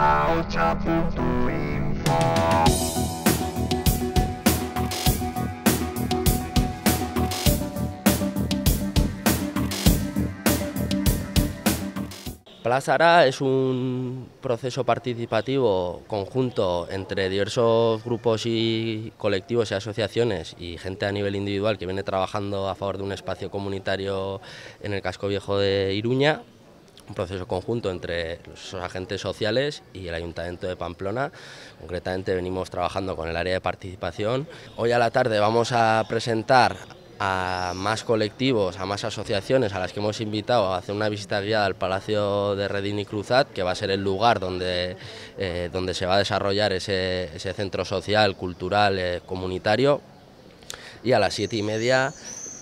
Plaza Plazara es un proceso participativo conjunto entre diversos grupos y colectivos y asociaciones y gente a nivel individual que viene trabajando a favor de un espacio comunitario en el casco viejo de Iruña un proceso conjunto entre los agentes sociales y el Ayuntamiento de Pamplona. Concretamente venimos trabajando con el área de participación. Hoy a la tarde vamos a presentar a más colectivos, a más asociaciones a las que hemos invitado a hacer una visita guiada al Palacio de Redini y Cruzat, que va a ser el lugar donde, eh, donde se va a desarrollar ese, centro social, cultural, eh, comunitario. Y a las siete y media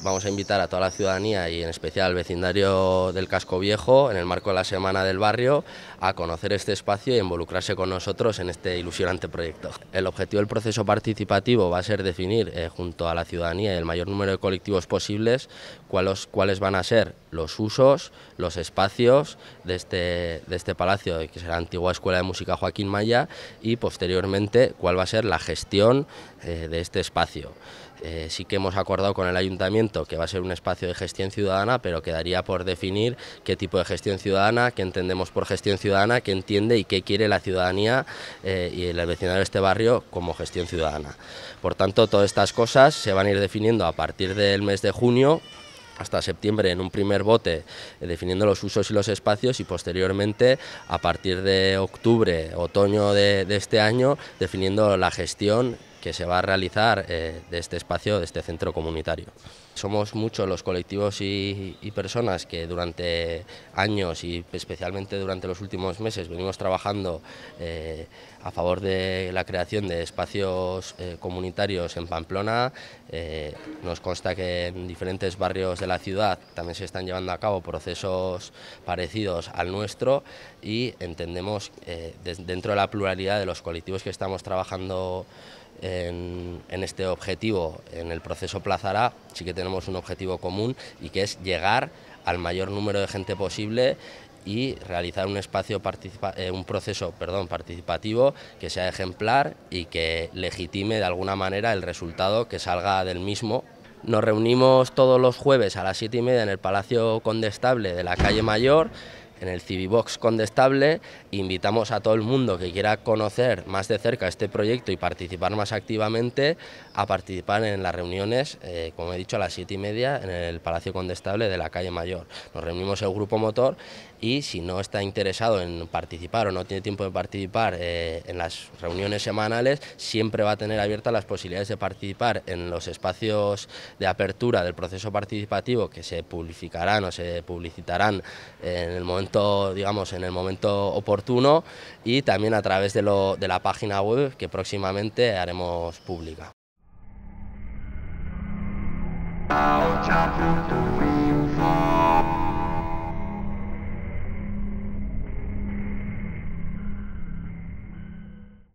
vamos a invitar a toda la ciudadanía y en especial al vecindario del Casco Viejo, en el marco de la Semana del Barrio, a conocer este espacio y involucrarse con nosotros en este ilusionante proyecto. El objetivo del proceso participativo va a ser definir, eh, junto a la ciudadanía y el mayor número de colectivos posibles, cuáles, cuáles van a ser los usos, los espacios de este, de este palacio, que será la antigua Escuela de Música Joaquín Maya, y posteriormente cuál va a ser la gestión eh, de este espacio. Eh, sí que hemos acordado con el ayuntamiento que va a ser un espacio de gestión ciudadana, pero quedaría por definir qué tipo de gestión ciudadana, qué entendemos por gestión ciudadana, qué entiende y qué quiere la ciudadanía eh, y el vecindario de este barrio como gestión ciudadana. Por tanto, todas estas cosas se van a ir definiendo a partir del mes de junio hasta septiembre en un primer bote eh, definiendo los usos y los espacios y posteriormente a partir de octubre, otoño de, de este año definiendo la gestión que se va a realizar eh, de este espacio, de este centro comunitario. Somos muchos los colectivos y, personas que durante años y especialmente durante los últimos meses venimos trabajando eh, a favor de la creación de espacios eh, comunitarios en Pamplona. nos consta que en diferentes barrios de la ciudad también se están llevando a cabo procesos parecidos al nuestro y entendemos dentro de la pluralidad de los colectivos que estamos trabajando en, este objetivo, en el proceso Plazará, sí que tenemos un objetivo común y que es llegar al mayor número de gente posible y realizar un espacio eh, un proceso perdón, participativo que sea ejemplar y que legitime de alguna manera el resultado que salga del mismo nos reunimos todos los jueves a las siete y media en el Palacio Condestable de la calle Mayor en el Civibox Condestable. Invitamos a todo el mundo que quiera conocer más de cerca este proyecto y participar más activamente a participar en las reuniones, eh, como he dicho, a las siete y media en el Palacio Condestable de la calle Mayor. Nos reunimos el grupo motor y si no está interesado en participar o no tiene tiempo de participar eh, en las reuniones semanales, siempre va a tener abiertas las posibilidades de participar en los espacios de apertura del proceso participativo que se publicarán o se publicitarán eh, en el momento digamos, en el momento oportuno y también a través de, de la página web que próximamente haremos pública.